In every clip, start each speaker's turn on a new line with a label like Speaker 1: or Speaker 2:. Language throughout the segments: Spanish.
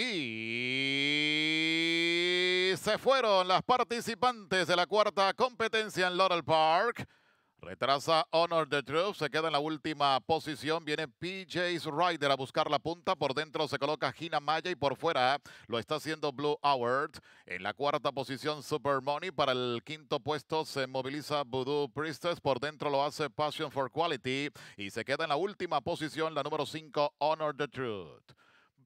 Speaker 1: Y se fueron las participantes de la cuarta competencia en Laurel Park. Retrasa Honor the Truth, se queda en la última posición. Viene PJ's Rider a buscar la punta. Por dentro se coloca Gina Maya y por fuera lo está haciendo Blue Howard. En la cuarta posición Super Money. Para el quinto puesto se moviliza Voodoo Priestess. Por dentro lo hace Passion for Quality. Y se queda en la última posición la número 5 Honor the Truth.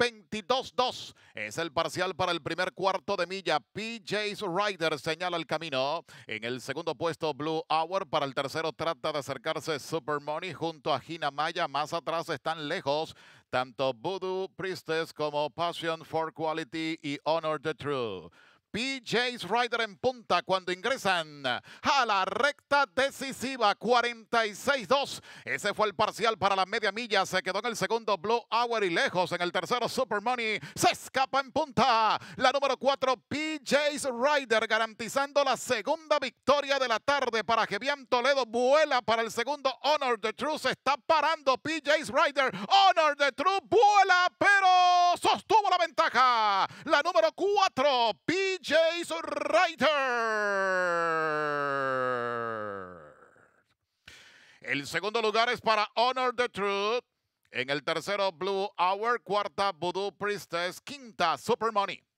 Speaker 1: 22-2. Es el parcial para el primer cuarto de milla. PJ's Rider señala el camino. En el segundo puesto, Blue Hour. Para el tercero, trata de acercarse Super Money junto a Gina Maya. Más atrás están lejos tanto Voodoo Priestess como Passion for Quality y Honor the True. PJ's Rider en punta cuando ingresan a la recta decisiva 46-2. Ese fue el parcial para la media milla. Se quedó en el segundo Blue Hour y lejos. En el tercero Super Money se escapa en punta. La número 4 PJ's Rider garantizando la segunda victoria de la tarde para Jevian Toledo. Vuela para el segundo Honor the Truth. Se está parando PJ's Rider. Honor the Truth vuela pero sostuvo la ventaja. La número 4, PJ Writer. El segundo lugar es para Honor the Truth. En el tercero, Blue Hour. Cuarta, Voodoo Priestess. Quinta, Super Money.